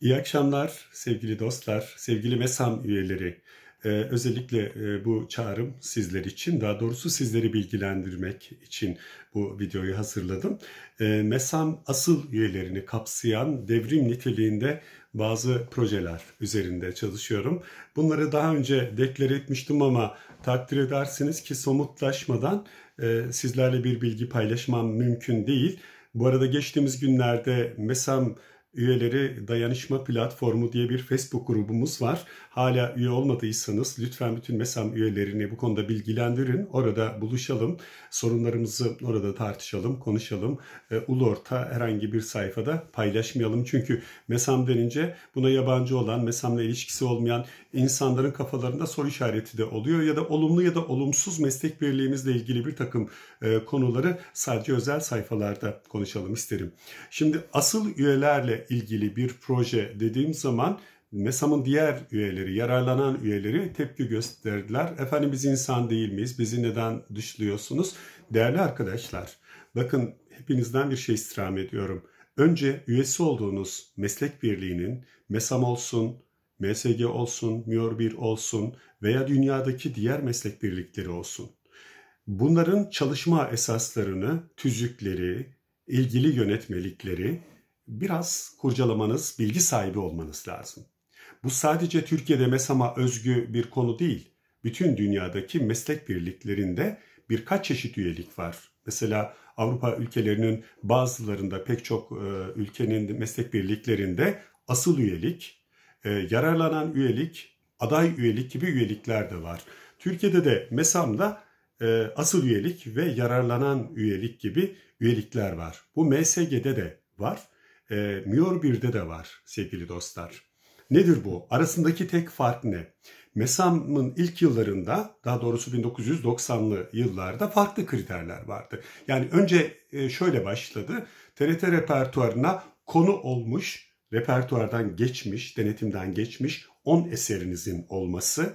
İyi akşamlar sevgili dostlar, sevgili MESAM üyeleri. Ee, özellikle e, bu çağrım sizler için, daha doğrusu sizleri bilgilendirmek için bu videoyu hazırladım. E, MESAM asıl üyelerini kapsayan devrim niteliğinde bazı projeler üzerinde çalışıyorum. Bunları daha önce deklar etmiştim ama takdir edersiniz ki somutlaşmadan e, sizlerle bir bilgi paylaşmam mümkün değil. Bu arada geçtiğimiz günlerde MESAM üyeleri dayanışma platformu diye bir Facebook grubumuz var. Hala üye olmadıysanız lütfen bütün MESAM üyelerini bu konuda bilgilendirin. Orada buluşalım, sorunlarımızı orada tartışalım, konuşalım. Ee, ulu orta herhangi bir sayfada paylaşmayalım. Çünkü MESAM denince buna yabancı olan, MESAM'la ilişkisi olmayan insanların kafalarında soru işareti de oluyor. Ya da olumlu ya da olumsuz meslek birliğimizle ilgili bir takım e, konuları sadece özel sayfalarda konuşalım isterim. Şimdi asıl üyelerle ilgili bir proje dediğim zaman MESAM'ın diğer üyeleri, yararlanan üyeleri tepki gösterdiler. Efendim biz insan değil miyiz? Bizi neden dışlıyorsunuz? Değerli arkadaşlar, bakın hepinizden bir şey istirham ediyorum. Önce üyesi olduğunuz meslek birliğinin MESAM olsun, MSG olsun, MIOR1 olsun veya dünyadaki diğer meslek birlikleri olsun. Bunların çalışma esaslarını, tüzükleri, ilgili yönetmelikleri biraz kurcalamanız, bilgi sahibi olmanız lazım. Bu sadece Türkiye'de MESAM'a özgü bir konu değil. Bütün dünyadaki meslek birliklerinde birkaç çeşit üyelik var. Mesela Avrupa ülkelerinin bazılarında pek çok e, ülkenin meslek birliklerinde asıl üyelik, e, yararlanan üyelik, aday üyelik gibi üyelikler de var. Türkiye'de de MESAM'da e, asıl üyelik ve yararlanan üyelik gibi üyelikler var. Bu MSG'de de var e, ee, Mior de var sevgili dostlar. Nedir bu? Arasındaki tek fark ne? MESAM'ın ilk yıllarında, daha doğrusu 1990'lı yıllarda farklı kriterler vardı. Yani önce e, şöyle başladı. TRT repertuarına konu olmuş, repertuardan geçmiş, denetimden geçmiş 10 eserinizin olması.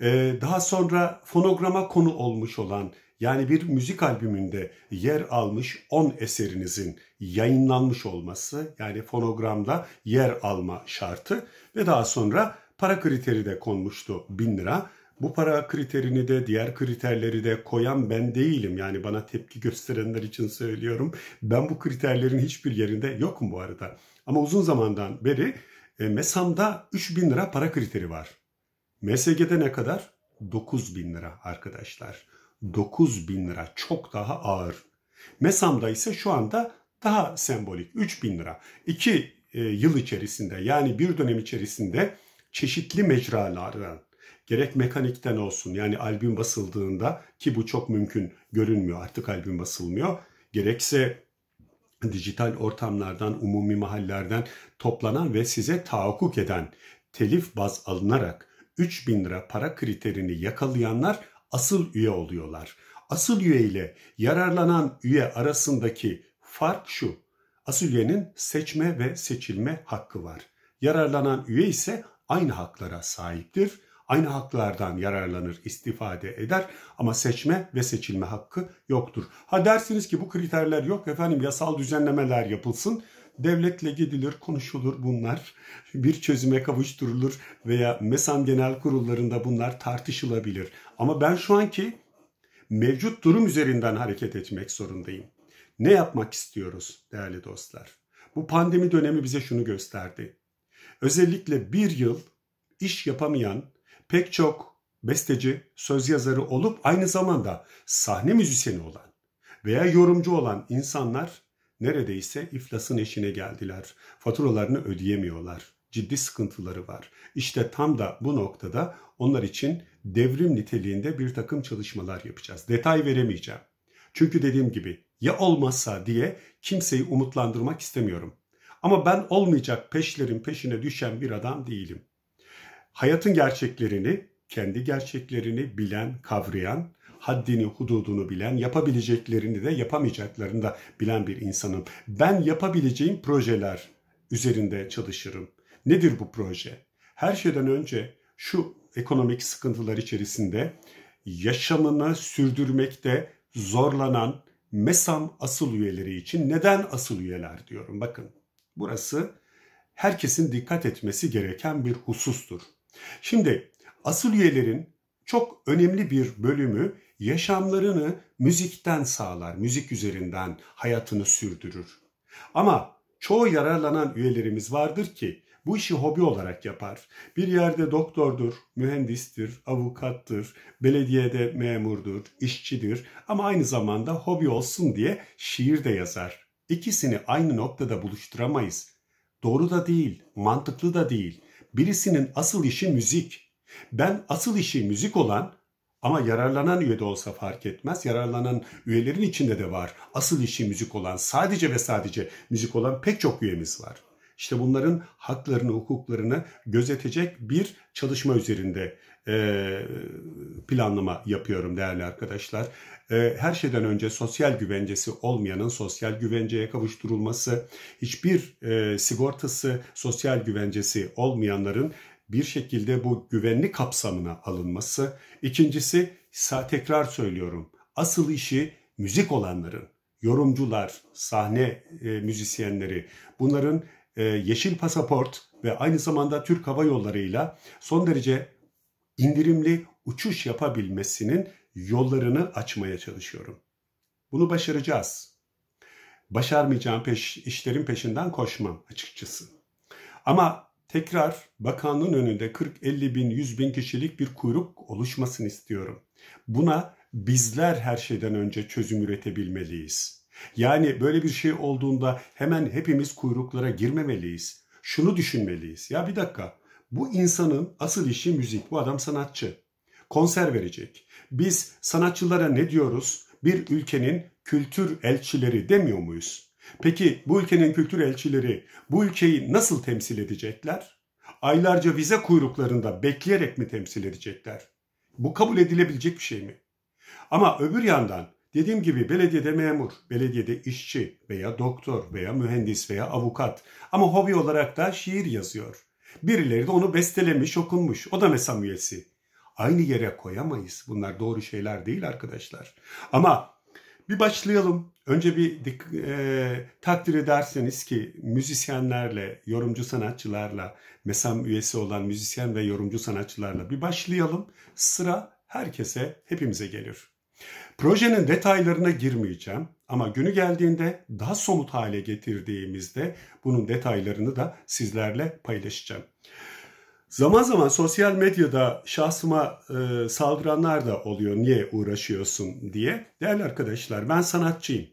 Ee, daha sonra fonograma konu olmuş olan yani bir müzik albümünde yer almış 10 eserinizin yayınlanmış olması yani fonogramda yer alma şartı ve daha sonra para kriteri de konmuştu 1000 lira. Bu para kriterini de diğer kriterleri de koyan ben değilim. Yani bana tepki gösterenler için söylüyorum. Ben bu kriterlerin hiçbir yerinde yokum bu arada. Ama uzun zamandan beri e, MESAM'da 3000 lira para kriteri var. MSG'de ne kadar? 9000 lira arkadaşlar. 9 bin lira çok daha ağır. Mesam'da ise şu anda daha sembolik 3 bin lira. 2 e, yıl içerisinde yani bir dönem içerisinde çeşitli mecralardan gerek mekanikten olsun yani albüm basıldığında ki bu çok mümkün görünmüyor artık albüm basılmıyor gerekse dijital ortamlardan umumi mahallerden toplanan ve size tahakkuk eden telif baz alınarak 3000 lira para kriterini yakalayanlar asıl üye oluyorlar. Asıl üye ile yararlanan üye arasındaki fark şu. Asıl üyenin seçme ve seçilme hakkı var. Yararlanan üye ise aynı haklara sahiptir. Aynı haklardan yararlanır, istifade eder ama seçme ve seçilme hakkı yoktur. Ha dersiniz ki bu kriterler yok efendim yasal düzenlemeler yapılsın devletle gidilir, konuşulur bunlar. Bir çözüme kavuşturulur veya MESAM genel kurullarında bunlar tartışılabilir. Ama ben şu anki mevcut durum üzerinden hareket etmek zorundayım. Ne yapmak istiyoruz değerli dostlar? Bu pandemi dönemi bize şunu gösterdi. Özellikle bir yıl iş yapamayan pek çok besteci, söz yazarı olup aynı zamanda sahne müzisyeni olan veya yorumcu olan insanlar neredeyse iflasın eşine geldiler. Faturalarını ödeyemiyorlar. Ciddi sıkıntıları var. İşte tam da bu noktada onlar için devrim niteliğinde bir takım çalışmalar yapacağız. Detay veremeyeceğim. Çünkü dediğim gibi ya olmazsa diye kimseyi umutlandırmak istemiyorum. Ama ben olmayacak peşlerin peşine düşen bir adam değilim. Hayatın gerçeklerini, kendi gerçeklerini bilen, kavrayan haddini, hududunu bilen, yapabileceklerini de yapamayacaklarını da bilen bir insanım. Ben yapabileceğim projeler üzerinde çalışırım. Nedir bu proje? Her şeyden önce şu ekonomik sıkıntılar içerisinde yaşamını sürdürmekte zorlanan MESAM asıl üyeleri için neden asıl üyeler diyorum. Bakın burası herkesin dikkat etmesi gereken bir husustur. Şimdi asıl üyelerin çok önemli bir bölümü yaşamlarını müzikten sağlar, müzik üzerinden hayatını sürdürür. Ama çoğu yararlanan üyelerimiz vardır ki bu işi hobi olarak yapar. Bir yerde doktordur, mühendistir, avukattır, belediyede memurdur, işçidir ama aynı zamanda hobi olsun diye şiir de yazar. İkisini aynı noktada buluşturamayız. Doğru da değil, mantıklı da değil. Birisinin asıl işi müzik. Ben asıl işi müzik olan, ama yararlanan üye de olsa fark etmez. Yararlanan üyelerin içinde de var. Asıl işi müzik olan, sadece ve sadece müzik olan pek çok üyemiz var. İşte bunların haklarını, hukuklarını gözetecek bir çalışma üzerinde e, planlama yapıyorum değerli arkadaşlar. E, her şeyden önce sosyal güvencesi olmayanın sosyal güvenceye kavuşturulması, hiçbir e, sigortası, sosyal güvencesi olmayanların bir şekilde bu güvenli kapsamına alınması. İkincisi tekrar söylüyorum asıl işi müzik olanların, yorumcular, sahne e, müzisyenleri bunların e, yeşil pasaport ve aynı zamanda Türk Hava Yolları'yla son derece indirimli uçuş yapabilmesinin yollarını açmaya çalışıyorum. Bunu başaracağız. Başarmayacağım peş, işlerin peşinden koşmam açıkçası. Ama Tekrar bakanlığın önünde 40-50 bin, 100 bin kişilik bir kuyruk oluşmasını istiyorum. Buna bizler her şeyden önce çözüm üretebilmeliyiz. Yani böyle bir şey olduğunda hemen hepimiz kuyruklara girmemeliyiz. Şunu düşünmeliyiz. Ya bir dakika bu insanın asıl işi müzik. Bu adam sanatçı. Konser verecek. Biz sanatçılara ne diyoruz? Bir ülkenin kültür elçileri demiyor muyuz? Peki bu ülkenin kültür elçileri bu ülkeyi nasıl temsil edecekler? Aylarca vize kuyruklarında bekleyerek mi temsil edecekler? Bu kabul edilebilecek bir şey mi? Ama öbür yandan dediğim gibi belediyede memur, belediyede işçi veya doktor veya mühendis veya avukat ama hobi olarak da şiir yazıyor. Birileri de onu bestelemiş, okunmuş. O da mesam üyesi. Aynı yere koyamayız. Bunlar doğru şeyler değil arkadaşlar. Ama bir başlayalım. Önce bir e, takdir ederseniz ki müzisyenlerle, yorumcu sanatçılarla, MESAM üyesi olan müzisyen ve yorumcu sanatçılarla bir başlayalım. Sıra herkese, hepimize gelir. Projenin detaylarına girmeyeceğim ama günü geldiğinde daha somut hale getirdiğimizde bunun detaylarını da sizlerle paylaşacağım. Zaman zaman sosyal medyada şahsıma e, saldıranlar da oluyor. Niye uğraşıyorsun diye. Değerli arkadaşlar ben sanatçıyım.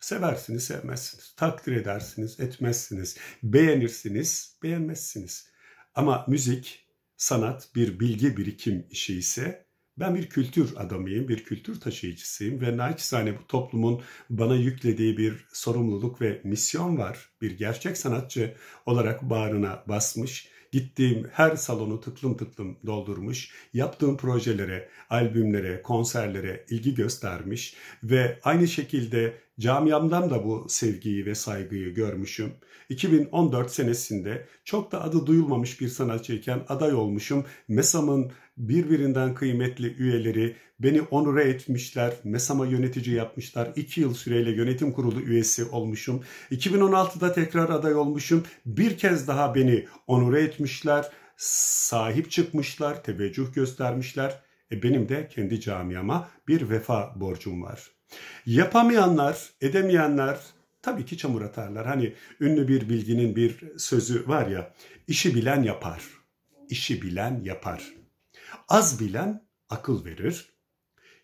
Seversiniz, sevmezsiniz. Takdir edersiniz, etmezsiniz. Beğenirsiniz, beğenmezsiniz. Ama müzik, sanat bir bilgi birikim işi ise ben bir kültür adamıyım, bir kültür taşıyıcısıyım ve naçizane bu toplumun bana yüklediği bir sorumluluk ve misyon var. Bir gerçek sanatçı olarak bağrına basmış Gittiğim her salonu tıklım tıklım doldurmuş, yaptığım projelere, albümlere, konserlere ilgi göstermiş ve aynı şekilde Camiamdan da bu sevgiyi ve saygıyı görmüşüm. 2014 senesinde çok da adı duyulmamış bir sanatçıyken aday olmuşum. MESAM'ın birbirinden kıymetli üyeleri beni onure etmişler. MESAM'a yönetici yapmışlar. 2 yıl süreyle yönetim kurulu üyesi olmuşum. 2016'da tekrar aday olmuşum. Bir kez daha beni onure etmişler. Sahip çıkmışlar, teveccüh göstermişler. E benim de kendi camiama bir vefa borcum var.'' Yapamayanlar, edemeyenler tabii ki çamur atarlar. Hani ünlü bir bilginin bir sözü var ya, işi bilen yapar. İşi bilen yapar. Az bilen akıl verir.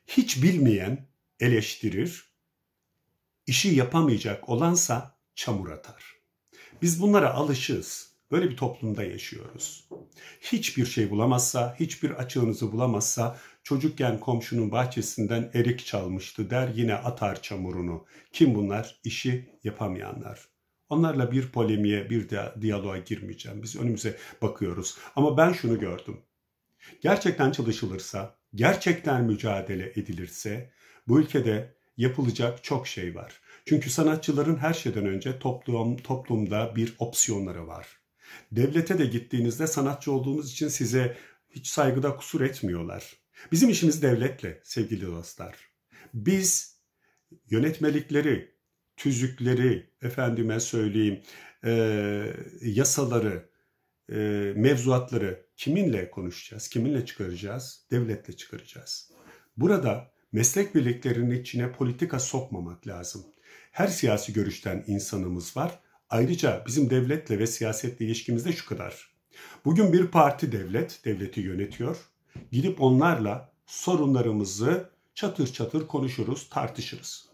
Hiç bilmeyen eleştirir. İşi yapamayacak olansa çamur atar. Biz bunlara alışız. Böyle bir toplumda yaşıyoruz. Hiçbir şey bulamazsa, hiçbir açığınızı bulamazsa Çocukken komşunun bahçesinden erik çalmıştı der yine atar çamurunu. Kim bunlar? İşi yapamayanlar. Onlarla bir polemiğe, bir de diyaloğa girmeyeceğim. Biz önümüze bakıyoruz. Ama ben şunu gördüm. Gerçekten çalışılırsa, gerçekten mücadele edilirse bu ülkede yapılacak çok şey var. Çünkü sanatçıların her şeyden önce toplum, toplumda bir opsiyonları var. Devlete de gittiğinizde sanatçı olduğunuz için size hiç saygıda kusur etmiyorlar. Bizim işimiz devletle sevgili dostlar. Biz yönetmelikleri, tüzükleri, efendime söyleyeyim, e, yasaları, e, mevzuatları kiminle konuşacağız, kiminle çıkaracağız? Devletle çıkaracağız. Burada meslek birliklerinin içine politika sokmamak lazım. Her siyasi görüşten insanımız var. Ayrıca bizim devletle ve siyasetle ilişkimizde şu kadar. Bugün bir parti devlet, devleti yönetiyor Gidip onlarla sorunlarımızı çatır çatır konuşuruz, tartışırız.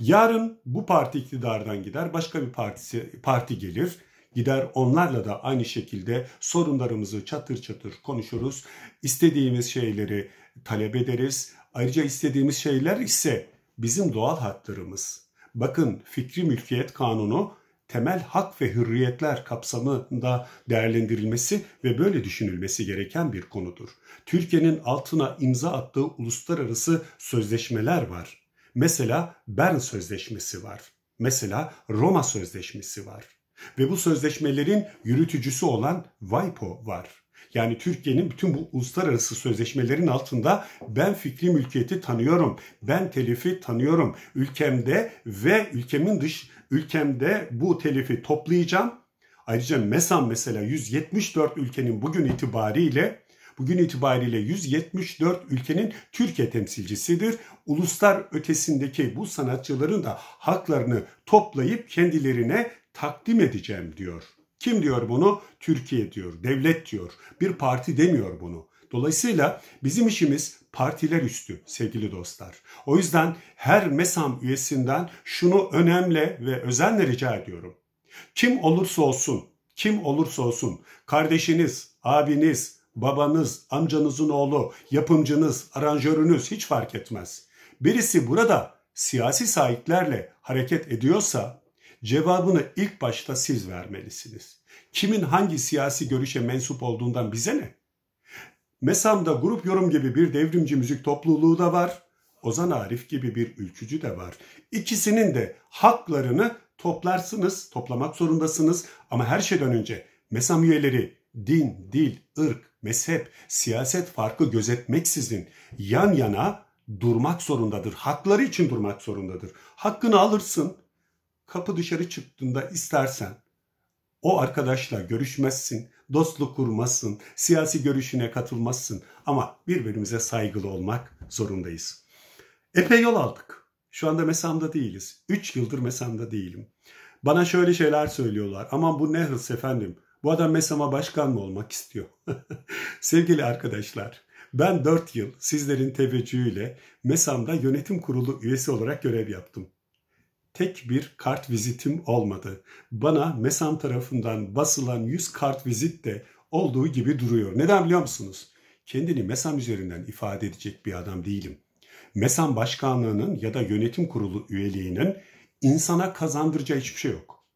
Yarın bu parti iktidardan gider, başka bir partisi parti gelir. Gider onlarla da aynı şekilde sorunlarımızı çatır çatır konuşuruz. İstediğimiz şeyleri talep ederiz. Ayrıca istediğimiz şeyler ise bizim doğal haklarımız. Bakın fikri mülkiyet kanunu temel hak ve hürriyetler kapsamında değerlendirilmesi ve böyle düşünülmesi gereken bir konudur. Türkiye'nin altına imza attığı uluslararası sözleşmeler var. Mesela Bern Sözleşmesi var. Mesela Roma Sözleşmesi var. Ve bu sözleşmelerin yürütücüsü olan WIPO var. Yani Türkiye'nin bütün bu uluslararası sözleşmelerin altında ben fikri mülkiyeti tanıyorum, ben telifi tanıyorum, ülkemde ve ülkemin dış Ülkemde bu telifi toplayacağım. Ayrıca MESAM mesela 174 ülkenin bugün itibariyle bugün itibariyle 174 ülkenin Türkiye temsilcisidir. Uluslar ötesindeki bu sanatçıların da haklarını toplayıp kendilerine takdim edeceğim diyor. Kim diyor bunu? Türkiye diyor, devlet diyor. Bir parti demiyor bunu. Dolayısıyla bizim işimiz partiler üstü sevgili dostlar. O yüzden her MESAM üyesinden şunu önemli ve özenle rica ediyorum. Kim olursa olsun, kim olursa olsun kardeşiniz, abiniz, babanız, amcanızın oğlu, yapımcınız, aranjörünüz hiç fark etmez. Birisi burada siyasi sahiplerle hareket ediyorsa cevabını ilk başta siz vermelisiniz. Kimin hangi siyasi görüşe mensup olduğundan bize ne? Mesam'da grup yorum gibi bir devrimci müzik topluluğu da var. Ozan Arif gibi bir ülkücü de var. İkisinin de haklarını toplarsınız, toplamak zorundasınız. Ama her şeyden önce MESAM üyeleri din, dil, ırk, mezhep, siyaset farkı gözetmeksizin yan yana durmak zorundadır. Hakları için durmak zorundadır. Hakkını alırsın, kapı dışarı çıktığında istersen o arkadaşla görüşmezsin, dostluk kurmazsın, siyasi görüşüne katılmazsın ama birbirimize saygılı olmak zorundayız. Epey yol aldık. Şu anda mesamda değiliz. 3 yıldır mesamda değilim. Bana şöyle şeyler söylüyorlar. Aman bu ne hırs efendim. Bu adam mesama başkan mı olmak istiyor? Sevgili arkadaşlar, ben 4 yıl sizlerin teveccühüyle Mesam'da yönetim kurulu üyesi olarak görev yaptım tek bir kart vizitim olmadı. Bana MESAM tarafından basılan 100 kart vizit de olduğu gibi duruyor. Neden biliyor musunuz? Kendini MESAM üzerinden ifade edecek bir adam değilim. MESAM başkanlığının ya da yönetim kurulu üyeliğinin insana kazandıracağı hiçbir şey yok.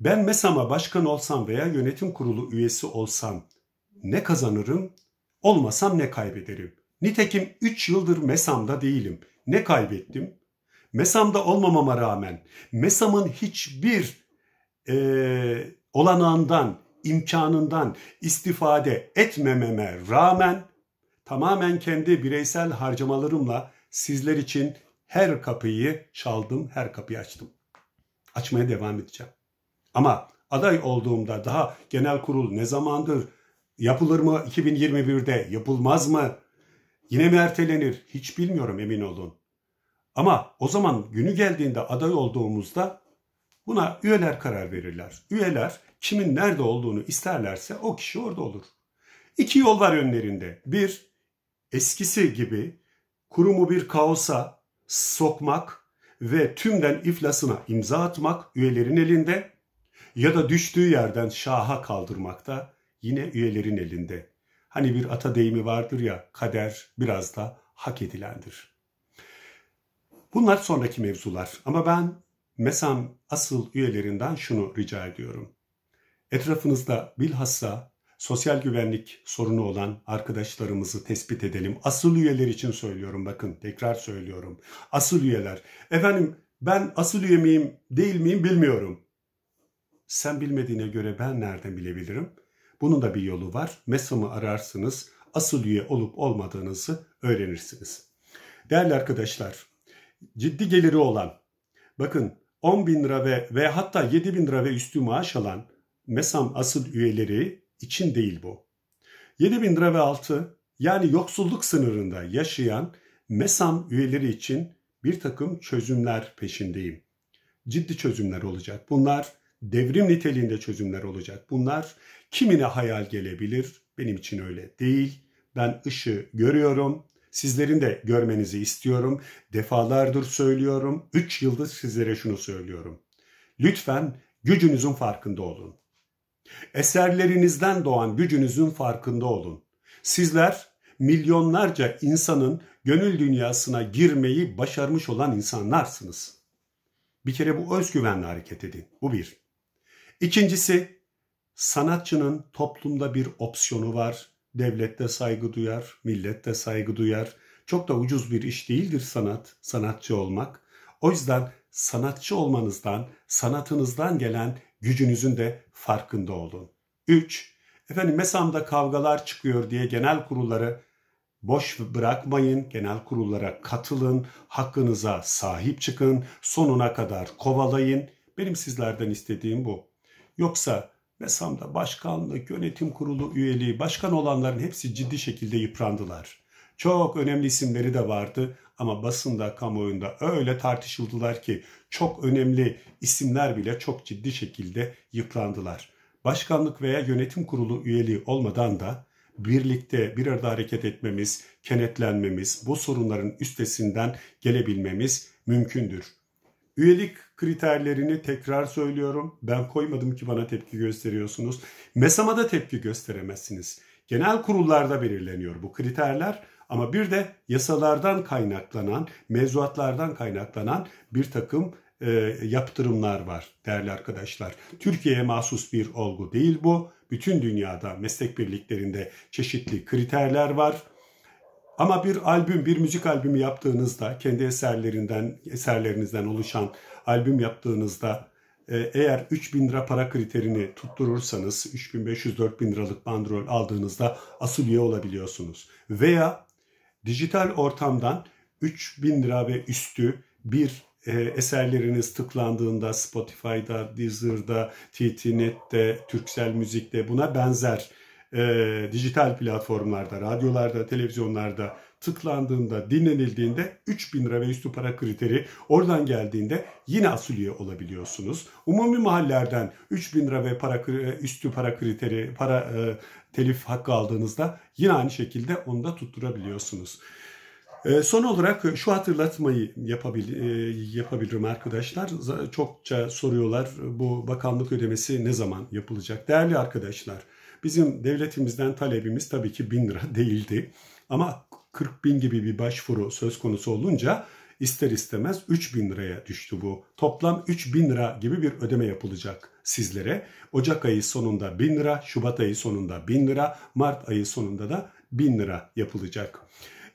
Ben MESAM'a başkan olsam veya yönetim kurulu üyesi olsam ne kazanırım, olmasam ne kaybederim? Nitekim 3 yıldır MESAM'da değilim. Ne kaybettim? MESAM'da olmamama rağmen MESAM'ın hiçbir e, olanağından, imkanından istifade etmememe rağmen tamamen kendi bireysel harcamalarımla sizler için her kapıyı çaldım, her kapıyı açtım. Açmaya devam edeceğim. Ama aday olduğumda daha genel kurul ne zamandır yapılır mı 2021'de yapılmaz mı? Yine mi ertelenir? Hiç bilmiyorum emin olun. Ama o zaman günü geldiğinde aday olduğumuzda buna üyeler karar verirler. Üyeler kimin nerede olduğunu isterlerse o kişi orada olur. İki yol var önlerinde. Bir, eskisi gibi kurumu bir kaosa sokmak ve tümden iflasına imza atmak üyelerin elinde ya da düştüğü yerden şaha kaldırmak da yine üyelerin elinde. Hani bir ata deyimi vardır ya kader biraz da hak edilendir. Bunlar sonraki mevzular ama ben MESAM asıl üyelerinden şunu rica ediyorum. Etrafınızda bilhassa sosyal güvenlik sorunu olan arkadaşlarımızı tespit edelim. Asıl üyeler için söylüyorum bakın tekrar söylüyorum. Asıl üyeler. Efendim ben asıl üye miyim değil miyim bilmiyorum. Sen bilmediğine göre ben nereden bilebilirim? Bunun da bir yolu var. MESAM'ı ararsınız. Asıl üye olup olmadığınızı öğrenirsiniz. Değerli arkadaşlar ciddi geliri olan, bakın 10 bin lira ve, ve hatta 7 bin lira ve üstü maaş alan MESAM asıl üyeleri için değil bu. 7 bin lira ve altı yani yoksulluk sınırında yaşayan MESAM üyeleri için bir takım çözümler peşindeyim. Ciddi çözümler olacak. Bunlar devrim niteliğinde çözümler olacak. Bunlar kimine hayal gelebilir? Benim için öyle değil. Ben ışığı görüyorum sizlerin de görmenizi istiyorum. Defalardır söylüyorum. 3 yıldız sizlere şunu söylüyorum. Lütfen gücünüzün farkında olun. Eserlerinizden doğan gücünüzün farkında olun. Sizler milyonlarca insanın gönül dünyasına girmeyi başarmış olan insanlarsınız. Bir kere bu özgüvenle hareket edin. Bu bir. İkincisi sanatçının toplumda bir opsiyonu var Devlette de saygı duyar, millette saygı duyar. Çok da ucuz bir iş değildir sanat, sanatçı olmak. O yüzden sanatçı olmanızdan, sanatınızdan gelen gücünüzün de farkında olun. 3. Efendim mesamda kavgalar çıkıyor diye genel kurulları boş bırakmayın. Genel kurullara katılın, hakkınıza sahip çıkın, sonuna kadar kovalayın. Benim sizlerden istediğim bu. Yoksa Mesamda başkanlık, yönetim kurulu üyeliği, başkan olanların hepsi ciddi şekilde yıprandılar. Çok önemli isimleri de vardı ama basında, kamuoyunda öyle tartışıldılar ki çok önemli isimler bile çok ciddi şekilde yıprandılar. Başkanlık veya yönetim kurulu üyeliği olmadan da birlikte bir arada hareket etmemiz, kenetlenmemiz, bu sorunların üstesinden gelebilmemiz mümkündür. Üyelik kriterlerini tekrar söylüyorum. Ben koymadım ki bana tepki gösteriyorsunuz. Mesamada tepki gösteremezsiniz. Genel kurullarda belirleniyor bu kriterler ama bir de yasalardan kaynaklanan, mevzuatlardan kaynaklanan bir takım e, yaptırımlar var değerli arkadaşlar. Türkiye'ye mahsus bir olgu değil bu. Bütün dünyada meslek birliklerinde çeşitli kriterler var ama bir albüm, bir müzik albümü yaptığınızda, kendi eserlerinden, eserlerinizden oluşan albüm yaptığınızda e, eğer 3000 lira para kriterini tutturursanız 3500-4000 liralık bandrol aldığınızda asıl üye olabiliyorsunuz. Veya dijital ortamdan 3000 lira ve üstü bir e, eserleriniz tıklandığında Spotify'da, Deezer'da, TT.net'te, Türksel Müzik'te buna benzer e, dijital platformlarda, radyolarda, televizyonlarda tıklandığında, dinlenildiğinde 3000 lira ve üstü para kriteri oradan geldiğinde yine asülye olabiliyorsunuz. Umumi mahallerden 3000 lira ve para üstü para kriteri, para e, telif hakkı aldığınızda yine aynı şekilde onu da tutturabiliyorsunuz. Ee, son olarak şu hatırlatmayı yapabil, e, yapabilirim arkadaşlar. Çokça soruyorlar bu bakanlık ödemesi ne zaman yapılacak? Değerli arkadaşlar Bizim devletimizden talebimiz tabii ki 1000 lira değildi. Ama 40 bin gibi bir başvuru söz konusu olunca ister istemez 3 bin liraya düştü bu. Toplam 3 bin lira gibi bir ödeme yapılacak sizlere. Ocak ayı sonunda 1000 lira, Şubat ayı sonunda 1000 lira, Mart ayı sonunda da 1000 lira yapılacak.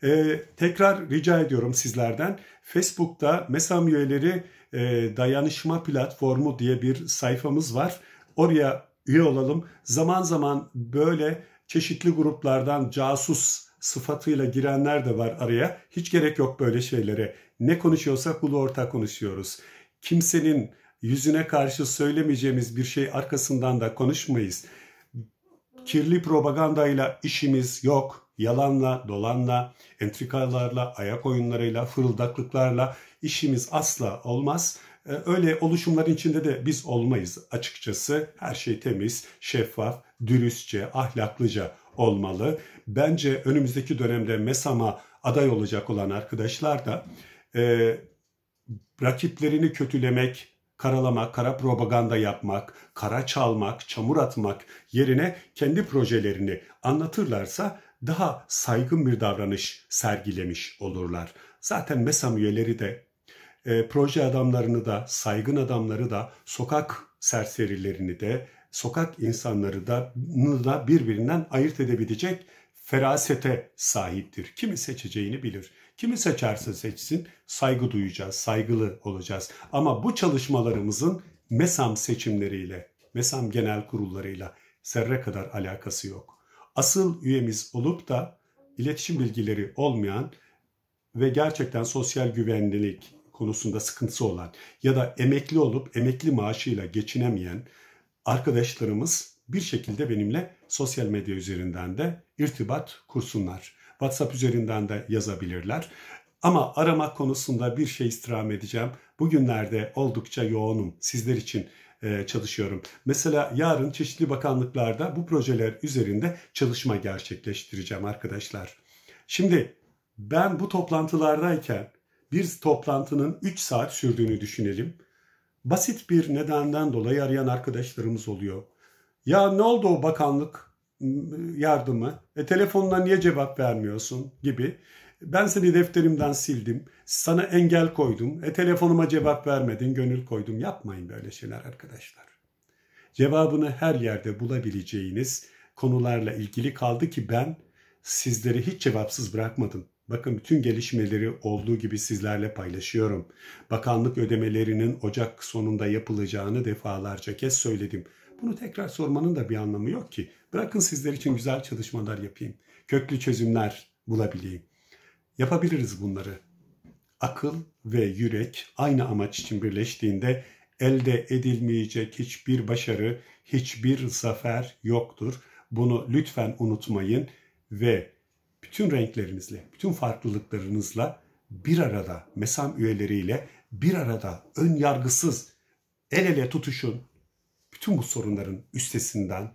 Ee, tekrar rica ediyorum sizlerden Facebook'ta Mesam üyeleri e, dayanışma platformu diye bir sayfamız var. Oraya üye olalım. Zaman zaman böyle çeşitli gruplardan casus sıfatıyla girenler de var araya. Hiç gerek yok böyle şeylere. Ne konuşuyorsa kulu orta konuşuyoruz. Kimsenin yüzüne karşı söylemeyeceğimiz bir şey arkasından da konuşmayız. Kirli propagandayla işimiz yok. Yalanla, dolanla, entrikalarla, ayak oyunlarıyla, fırıldaklıklarla işimiz asla olmaz. E, öyle oluşumların içinde de biz olmayız açıkçası. Her şey temiz, şeffaf, dürüstçe, ahlaklıca olmalı. Bence önümüzdeki dönemde MESAM'a aday olacak olan arkadaşlar da e, rakiplerini kötülemek, karalamak, kara propaganda yapmak, kara çalmak, çamur atmak yerine kendi projelerini anlatırlarsa daha saygın bir davranış sergilemiş olurlar. Zaten MESAM üyeleri de e, proje adamlarını da, saygın adamları da, sokak serserilerini de, sokak insanları da, da birbirinden ayırt edebilecek ferasete sahiptir. Kimi seçeceğini bilir. Kimi seçerse seçsin saygı duyacağız, saygılı olacağız. Ama bu çalışmalarımızın MESAM seçimleriyle, MESAM genel kurullarıyla zerre kadar alakası yok. Asıl üyemiz olup da iletişim bilgileri olmayan ve gerçekten sosyal güvenlik, konusunda sıkıntısı olan ya da emekli olup emekli maaşıyla geçinemeyen arkadaşlarımız bir şekilde benimle sosyal medya üzerinden de irtibat kursunlar. WhatsApp üzerinden de yazabilirler. Ama arama konusunda bir şey istirham edeceğim. Bugünlerde oldukça yoğunum. Sizler için e, çalışıyorum. Mesela yarın çeşitli bakanlıklarda bu projeler üzerinde çalışma gerçekleştireceğim arkadaşlar. Şimdi ben bu toplantılardayken bir toplantının 3 saat sürdüğünü düşünelim. Basit bir nedenden dolayı arayan arkadaşlarımız oluyor. Ya ne oldu o bakanlık yardımı? E telefonla niye cevap vermiyorsun gibi. Ben seni defterimden sildim. Sana engel koydum. E telefonuma cevap vermedin. Gönül koydum. Yapmayın böyle şeyler arkadaşlar. Cevabını her yerde bulabileceğiniz konularla ilgili kaldı ki ben sizleri hiç cevapsız bırakmadım. Bakın bütün gelişmeleri olduğu gibi sizlerle paylaşıyorum. Bakanlık ödemelerinin Ocak sonunda yapılacağını defalarca kez söyledim. Bunu tekrar sormanın da bir anlamı yok ki. Bırakın sizler için güzel çalışmalar yapayım. Köklü çözümler bulabileyim. Yapabiliriz bunları. Akıl ve yürek aynı amaç için birleştiğinde elde edilmeyecek hiçbir başarı, hiçbir zafer yoktur. Bunu lütfen unutmayın ve bütün renklerinizle, bütün farklılıklarınızla bir arada mesam üyeleriyle bir arada ön yargısız el ele tutuşun. Bütün bu sorunların üstesinden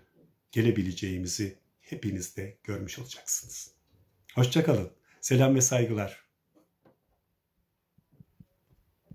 gelebileceğimizi hepiniz de görmüş olacaksınız. Hoşçakalın. Selam ve saygılar.